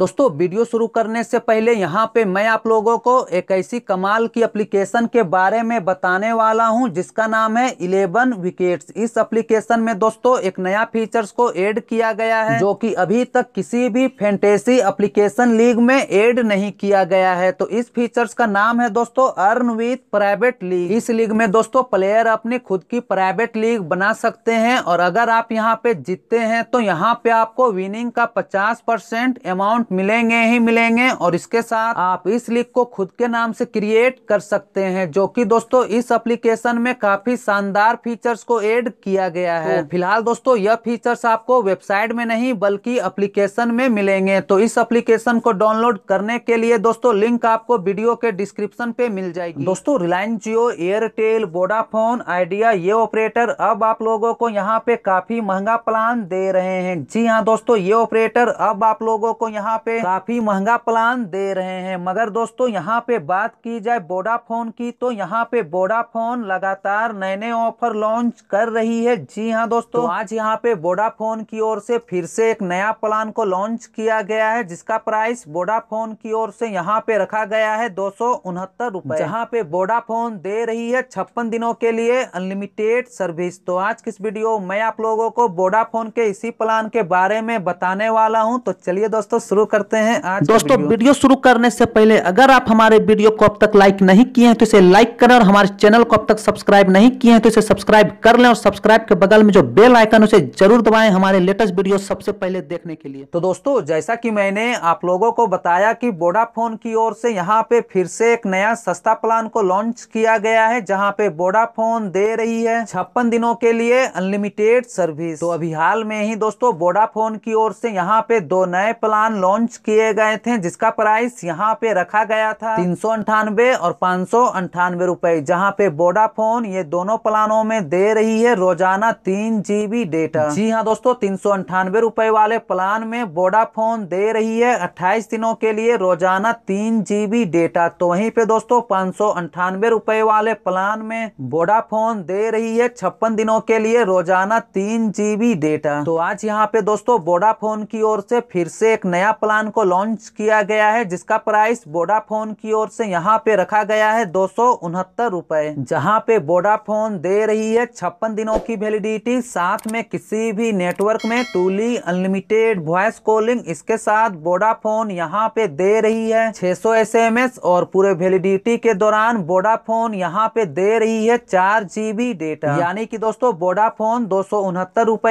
दोस्तों वीडियो शुरू करने से पहले यहाँ पे मैं आप लोगों को एक ऐसी कमाल की एप्लीकेशन के बारे में बताने वाला हूँ जिसका नाम है इलेवन विकेट्स इस एप्लीकेशन में दोस्तों एक नया फीचर्स को ऐड किया गया है जो कि अभी तक किसी भी फेंटेसी एप्लीकेशन लीग में ऐड नहीं किया गया है तो इस फीचर्स का नाम है दोस्तों अर्न विथ प्राइवेट लीग इस लीग में दोस्तों प्लेयर अपनी खुद की प्राइवेट लीग बना सकते हैं और अगर आप यहाँ पे जीतते हैं तो यहाँ पे आपको विनिंग का पचास परसेंट अमाउंट मिलेंगे ही मिलेंगे और इसके साथ आप इस लिंक को खुद के नाम से क्रिएट कर सकते हैं जो कि दोस्तों इस एप्लीकेशन में काफी शानदार फीचर्स को एड किया गया है तो फिलहाल दोस्तों यह फीचर्स आपको वेबसाइट में नहीं बल्कि एप्लीकेशन में मिलेंगे तो इस एप्लीकेशन को डाउनलोड करने के लिए दोस्तों लिंक आपको वीडियो के डिस्क्रिप्शन पे मिल जाएगी दोस्तों Reliance Jio Airtel Vodafone Idea ये ऑपरेटर अब आप लोगों को यहाँ पे काफी महंगा प्लान दे रहे हैं जी हाँ दोस्तों ये ऑपरेटर अब आप लोगों को यहाँ यहाँ पे काफी महंगा प्लान दे रहे हैं मगर दोस्तों यहाँ पे बात की जाए बोडाफोन की तो यहाँ पे बोडाफोन लगातार नए नए ऑफर लॉन्च कर रही है जी हाँ दोस्तों तो आज यहाँ पे बोडाफोन की ओर से फिर से एक नया प्लान को लॉन्च किया गया है जिसका प्राइस बोडाफोन की ओर से यहाँ पे रखा गया है दो सौ उनहत्तर यहाँ पे बोडाफोन दे रही है छप्पन दिनों के लिए अनलिमिटेड सर्विस तो आज किस वीडियो में आप लोगों को बोडाफोन के इसी प्लान के बारे में बताने वाला हूँ तो चलिए दोस्तों शुरू शुरू करते हैं आज दोस्तों वीडियो शुरू करने से पहले अगर आप हमारे वीडियो को अब तक लाइक नहीं किए हैं तो इसे लाइक करें और हमारे चैनल को अब तक सब्सक्राइब नहीं किए हैं तो इसे सब्सक्राइब कर लें और सब्सक्राइब के बगल में जो बेल आइकन उसे जरूर दबाएं हमारे लेटेस्ट वीडियो सबसे पहले देखने के लिए तो दोस्तों जैसा की मैंने आप लोगों को बताया की बोडाफोन की ओर से यहाँ पे फिर से एक नया सस्ता प्लान को लॉन्च किया गया है जहाँ पे बोडाफोन दे रही है छप्पन दिनों के लिए अनलिमिटेड सर्विस तो अभी हाल में ही दोस्तों बोडाफोन की ओर से यहाँ पे दो नए प्लान लॉन्च लॉन्च किए गए थे जिसका प्राइस यहाँ पे रखा गया था तीन सौ अंठानवे और पाँच सौ अंठानवे रुपए जहाँ पे वोडाफोन ये दोनों प्लानों में दे रही है रोजाना तीन जीबी डेटा जी हाँ दोस्तों तीन सौ अंठानवे रुपए वाले प्लान में वोडाफोन दे रही है अट्ठाईस दिनों के लिए रोजाना तीन जीबी डेटा तो वहीं पे दोस्तों पाँच सौ अंठानवे रुपए वाले प्लान में वोडाफोन दे रही है छप्पन दिनों के लिए रोजाना तीन जीबी डेटा तो आज यहाँ पे दोस्तों वोडाफोन की ओर से फिर से एक नया प्लान को लॉन्च किया गया है जिसका प्राइस वोडाफोन की ओर से यहाँ पे रखा गया है दो सौ रूपए जहाँ पे वोडाफोन दे रही है छप्पन दिनों की वेलिडिटी साथ में किसी भी नेटवर्क में टूली अनलिमिटेड वॉइस कॉलिंग इसके साथ वोडाफोन यहाँ पे दे रही है 600 सौ एस और पूरे वेलिडिटी के दौरान वोडाफोन यहाँ पे दे रही है चार जीबी डेटा यानी कि दोस्तों वोडाफोन दो सौ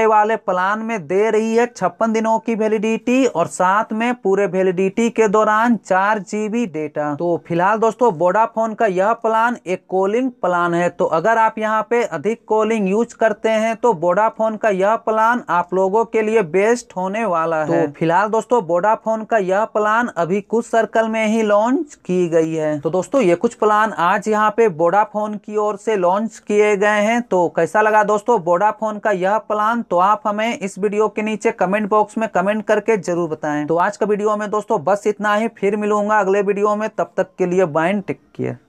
वाले प्लान में दे रही है छप्पन दिनों की वेलिडिटी और साथ में में पूरे वेलिडिटी के दौरान चार जीबी डेटा तो फिलहाल दोस्तों वोडाफोन का यह प्लान एक कॉलिंग प्लान है तो अगर आप यहाँ पे अधिक कॉलिंग यूज करते हैं तो वोडाफोन का यह प्लान आप लोगों के लिए बेस्ट होने वाला है तो फिलहाल दोस्तों वोडाफोन का यह प्लान अभी कुछ सर्कल में ही लॉन्च की गई है तो दोस्तों ये कुछ प्लान आज यहाँ पे वोडाफोन की ओर से लॉन्च किए गए हैं तो कैसा लगा दोस्तों वोडाफोन का यह प्लान तो आप हमें इस वीडियो के नीचे कमेंट बॉक्स में कमेंट करके जरूर बताएं तो आज आज का वीडियो में दोस्तों बस इतना ही फिर मिलूंगा अगले वीडियो में तब तक के लिए बाइन टेक केयर